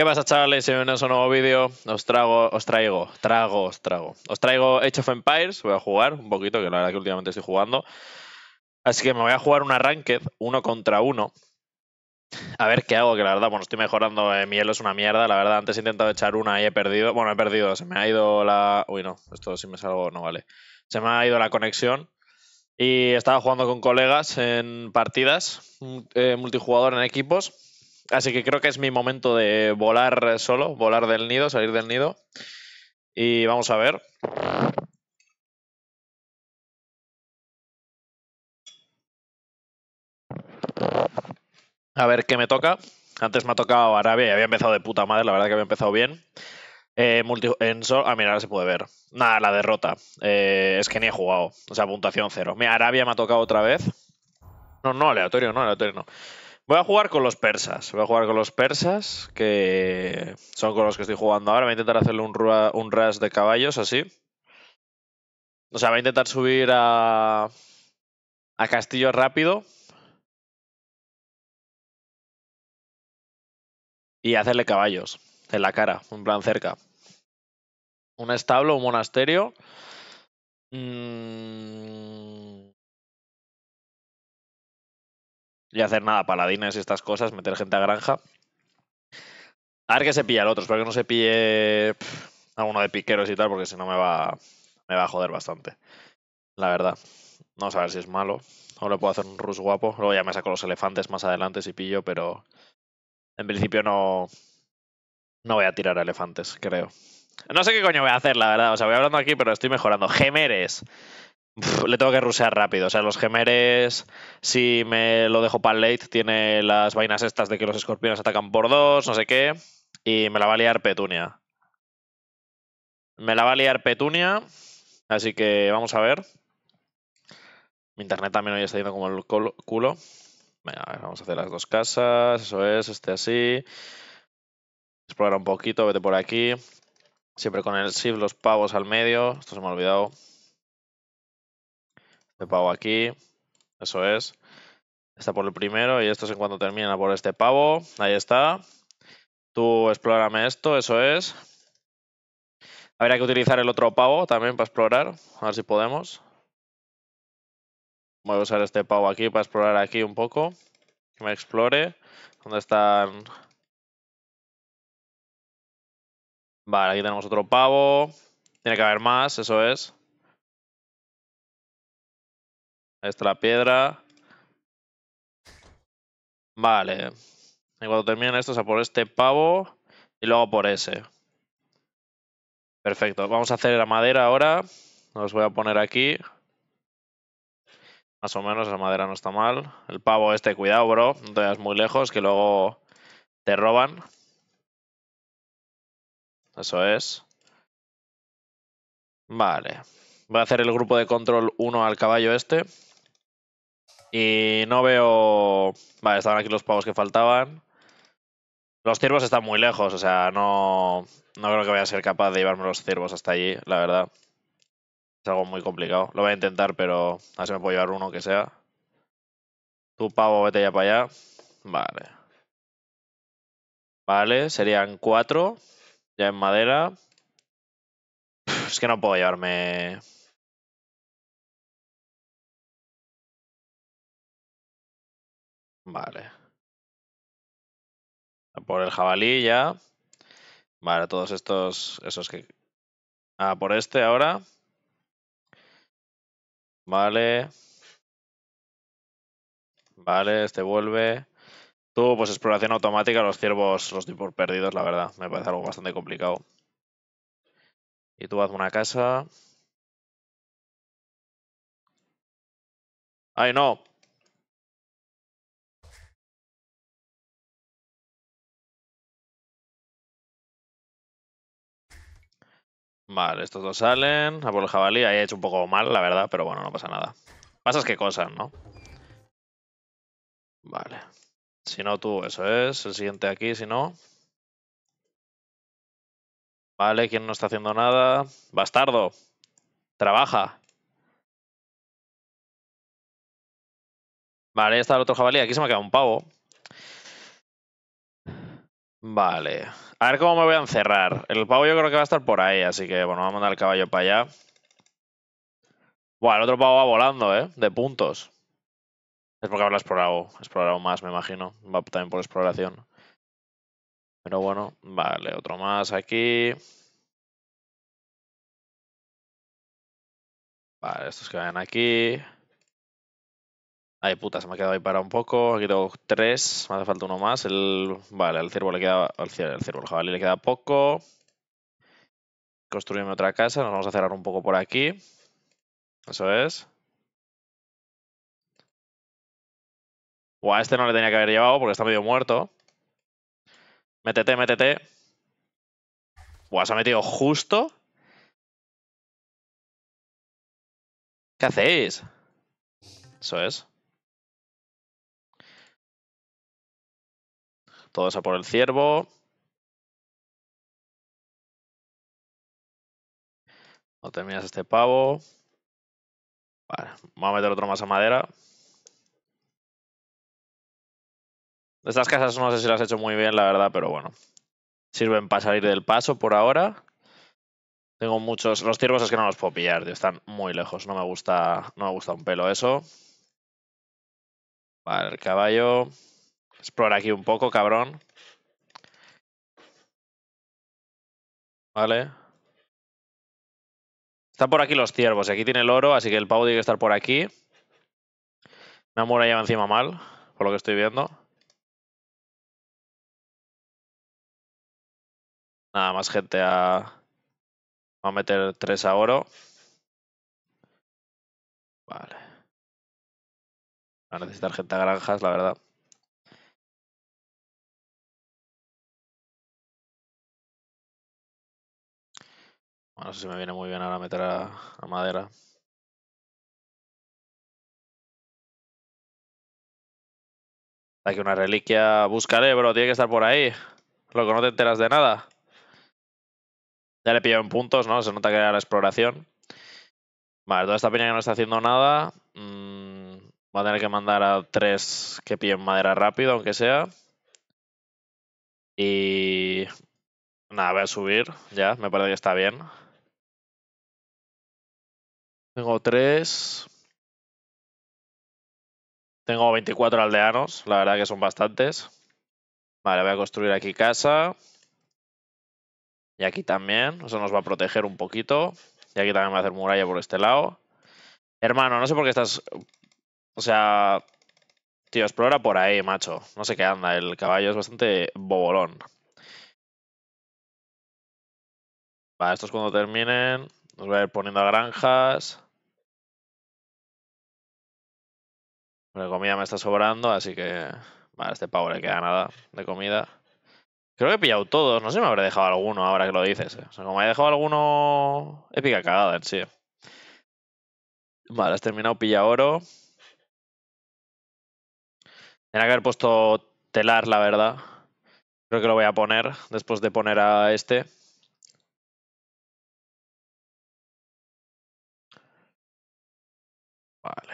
¿Qué pasa, chavales? Bienvenidos a un nuevo vídeo. Os trago, os traigo, trago, os trago. Os traigo Age of Empires. Voy a jugar un poquito, que la verdad que últimamente estoy jugando. Así que me voy a jugar una Ranked, uno contra uno. A ver qué hago, que la verdad, bueno, estoy mejorando. Eh, Mielo es una mierda. La verdad, antes he intentado echar una y he perdido. Bueno, he perdido. Se me ha ido la. Uy, no, esto si me salgo no vale. Se me ha ido la conexión. Y estaba jugando con colegas en partidas, mm, eh, multijugador en equipos Así que creo que es mi momento de volar solo, volar del nido, salir del nido. Y vamos a ver. A ver qué me toca. Antes me ha tocado Arabia y había empezado de puta madre, la verdad que había empezado bien. Eh, multi en sol ah, mira, ahora se puede ver. Nada, la derrota. Eh, es que ni he jugado. O sea, puntuación cero. Mira, Arabia me ha tocado otra vez. No, no, aleatorio, no, aleatorio no. Voy a jugar con los persas. Voy a jugar con los persas, que son con los que estoy jugando ahora. Voy a intentar hacerle un, rush de caballos así. O sea, voy a intentar subir a, Castillo rápido. Y hacerle caballos en la cara, en plan cerca. Un establo, un monasterio. Mmm. y hacer nada, paladines y estas cosas, meter gente a granja. A ver qué se pilla el otro, espero que no se pille a uno de piqueros y tal, porque si no me va, me va a joder bastante. La verdad. Vamos a ver si es malo. O le puedo hacer un rush guapo. Luego ya me saco los elefantes más adelante si pillo, pero en principio no, no voy a tirar a elefantes, creo. No sé qué coño voy a hacer, la verdad. O sea, voy hablando aquí, pero estoy mejorando. Gemeres le tengo que rusear rápido. O sea, los gemeres, si me lo dejo para late, tiene las vainas estas de que los escorpiones atacan por dos, no sé qué. Y me la va a liar Petunia. Me la va a liar Petunia. Así que vamos a ver. Mi internet también hoy está yendo como el culo. Venga, vamos a hacer las dos casas. Eso es, este así. Explorar un poquito, vete por aquí. Siempre con el shift, los pavos al medio. Esto se me ha olvidado. Este pavo aquí. Eso es. Está por el primero y esto es en cuanto termina por este pavo. Ahí está. Tú explórame esto, eso es. Habría que utilizar el otro pavo también para explorar. A ver si podemos. Voy a usar este pavo aquí para explorar aquí un poco. Que me explore. ¿Dónde están? Vale, aquí tenemos otro pavo. Tiene que haber más, eso es. Esta la piedra. Vale. Y cuando terminen esto sea por este pavo y luego por ese. Perfecto. Vamos a hacer la madera ahora. Los voy a poner aquí. Más o menos, la madera no está mal. El pavo este, cuidado, bro. No te vayas muy lejos, que luego te roban. Eso es. Vale. Voy a hacer el grupo de control 1 al caballo este. Y no veo... Vale, estaban aquí los pavos que faltaban. Los ciervos están muy lejos, o sea, no, no creo que vaya a ser capaz de llevarme los ciervos hasta allí, la verdad. Es algo muy complicado. Lo voy a intentar, pero a ver si me puedo llevar uno que sea. tu pavo, vete ya para allá. Vale. Vale, serían cuatro. Ya en madera. Es que no puedo llevarme Vale. por el jabalí ya. Vale, todos estos, esos que... Ah, por este ahora. Vale. Vale, este vuelve. Tú, pues exploración automática, los ciervos los tipos perdidos, la verdad. Me parece algo bastante complicado. Y tú haz una casa. ¡Ay, no! Vale, estos dos salen. A por el jabalí. Ahí hecho un poco mal, la verdad, pero bueno, no pasa nada. Pasas que cosas, ¿no? Vale. Si no, tú, eso es. El siguiente aquí, si no. Vale, ¿quién no está haciendo nada? Bastardo. Trabaja. Vale, está el otro jabalí. Aquí se me ha quedado un pavo. Vale. A ver cómo me voy a encerrar. El pavo yo creo que va a estar por ahí, así que bueno, vamos a mandar el caballo para allá. Buah, el otro pavo va volando, ¿eh? De puntos. Es porque habrá explorado, explorado más, me imagino. Va también por exploración. Pero bueno, vale, otro más aquí. Vale, estos que vayan aquí. Ay, puta, se me ha quedado ahí para un poco. Aquí tengo tres, me hace falta uno más. El, vale, al ciervo le queda. Al ciervo, al jabalí le queda poco. Construyeme otra casa. Nos vamos a cerrar un poco por aquí. Eso es. O a este no le tenía que haber llevado porque está medio muerto. Métete, métete. Buah, se ha metido justo. ¿Qué hacéis? Eso es. Todo eso por el ciervo. No terminas este pavo. Vale, vamos a meter otro más a madera. Estas casas no sé si las he hecho muy bien, la verdad, pero bueno. Sirven para salir del paso por ahora. Tengo muchos... Los ciervos es que no los puedo pillar, tío. Están muy lejos. No me gusta, no me gusta un pelo eso. Vale, el caballo explorar aquí un poco, cabrón. Vale. Están por aquí los ciervos. y Aquí tiene el oro, así que el pavo tiene que estar por aquí. Una muralla va encima mal, por lo que estoy viendo. Nada, más gente a... Va a meter tres a oro. Vale. Va a necesitar gente a granjas, la verdad. no sé si me viene muy bien ahora meter a, madera. Aquí una reliquia. Buscaré, bro. Tiene que estar por ahí. que no te enteras de nada. Ya le pillo en puntos, ¿no? Se nota que era la exploración. Vale, toda esta peña que no está haciendo nada. Mm, va a tener que mandar a tres que pillen madera rápido, aunque sea. Y. Nada, voy a subir. Ya, me parece que está bien. Tengo tres. Tengo 24 aldeanos, la verdad que son bastantes. Vale, voy a construir aquí casa. Y aquí también, eso nos va a proteger un poquito. Y aquí también voy a hacer muralla por este lado. Hermano, no sé por qué estás... O sea... Tío, explora por ahí, macho. No sé qué anda, el caballo es bastante bobolón. Vale, estos cuando terminen... Nos voy a ir poniendo a granjas. La comida me está sobrando, así que... Vale, este pavo le queda nada de comida. Creo que he pillado todos. No sé si me habré dejado alguno ahora que lo dices. Eh. O sea, como he dejado alguno... Épica cagada, en sí. Vale, has terminado pilla oro. Tenía que haber puesto telar, la verdad. Creo que lo voy a poner después de poner a este. Vale.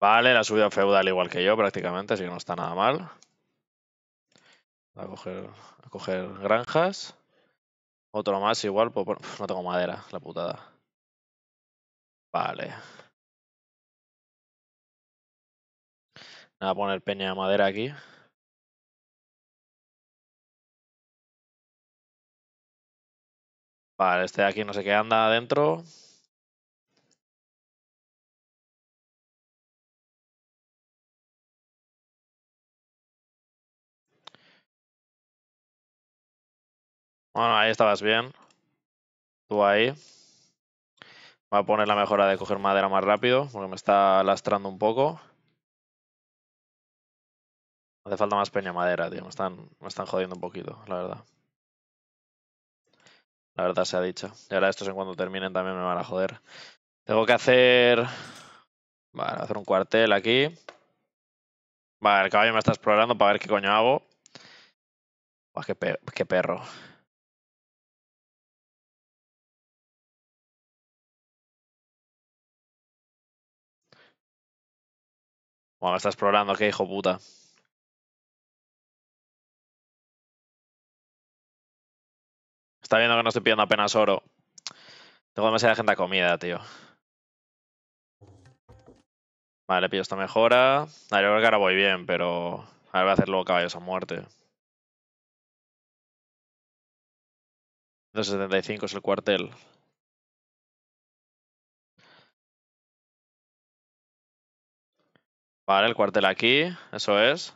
Vale, la subida feudal igual que yo prácticamente, así que no está nada mal. A coger, a coger granjas. Otro más igual, pues, no tengo madera, la putada. Vale. Nada, poner peña de madera aquí. Vale, este de aquí no sé qué anda adentro. Bueno, ahí estabas bien. Tú ahí. Voy a poner la mejora de coger madera más rápido, porque me está lastrando un poco. Hace falta más peña madera, tío. están, me están jodiendo un poquito, la verdad. La verdad se ha dicho. Y ahora estos en cuanto terminen también me van a joder. Tengo que hacer... Vale, hacer un cuartel aquí. Vale, el caballo me está explorando para ver qué coño hago. Uah, qué, perro. Bueno, me está explorando, qué hijo puta. Está viendo que no estoy pidiendo apenas oro. Tengo demasiada gente a comida, tío. Vale, pillo esta mejora. A ver, creo que ahora voy bien, pero... A ver, voy a hacer luego caballos a muerte. 175 es el cuartel. Vale, el cuartel aquí, eso es.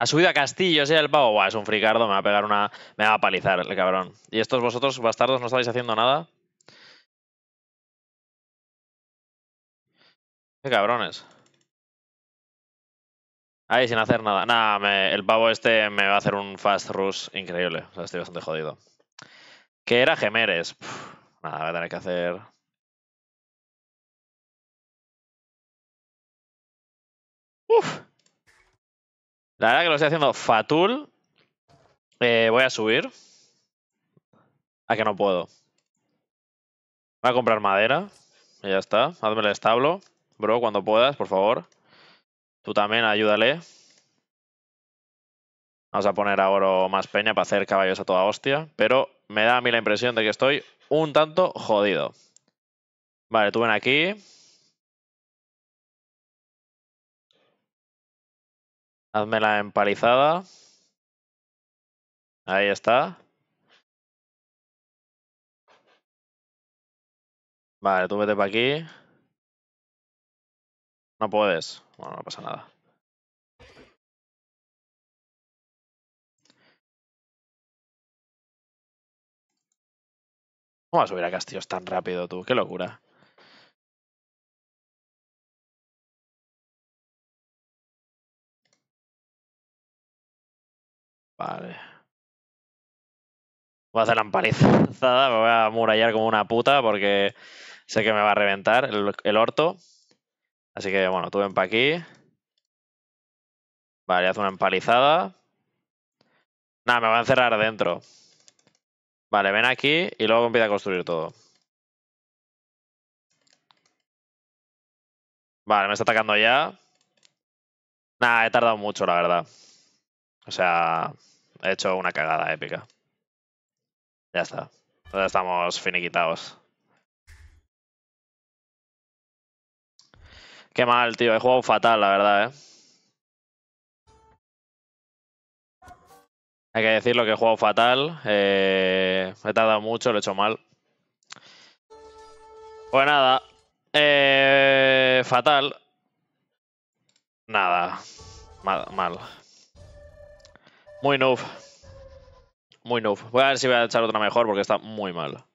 Ha subido a Castillo sea El pavo. Buah, es un fricardo, me va a pegar una. Me va a palizar el cabrón. Y estos vosotros, bastardos, no estáis haciendo nada. Qué cabrones. Ahí, sin hacer nada. Nada, el pavo este me va a hacer un fast rush increíble. O sea, estoy bastante jodido. Que era Gemeres. nada, voy a tener que hacer. Uf. La verdad que lo estoy haciendo fatul. Eh, voy a subir. A ah, que no puedo. Voy a comprar madera. ya está. Hazme el establo. Bro, cuando puedas, por favor. Tú también, ayúdale. Vamos a poner ahora oro más peña para hacer caballos a toda hostia. Pero me da a mí la impresión de que estoy un tanto jodido. Vale, tú ven aquí. Hazme la empalizada. Ahí está. Vale, tú vete para aquí. No puedes. Bueno, no pasa nada. ¿Cómo vas a subir a castillos tan rápido tú? ¡Qué locura! Vale. Voy a hacer la empalizada, me voy a murallar como una puta porque sé que me va a reventar el, el orto. Así que bueno, tú ven para aquí. Vale, hace una empalizada. Nada, me va a encerrar dentro Vale, ven aquí y luego empieza a construir todo. Vale, me está atacando ya. Nada, he tardado mucho, la verdad. O sea, he hecho una cagada épica. Ya está. Ya estamos finiquitados. Qué mal, tío. He jugado fatal, la verdad, ¿eh? Hay que decirlo que he jugado fatal. Me eh, he tardado mucho, lo he hecho mal. Pues nada. Eh, fatal. Nada. mal. mal. Muy noob. Muy noob. Voy a ver si voy a echar otra mejor porque está muy mal.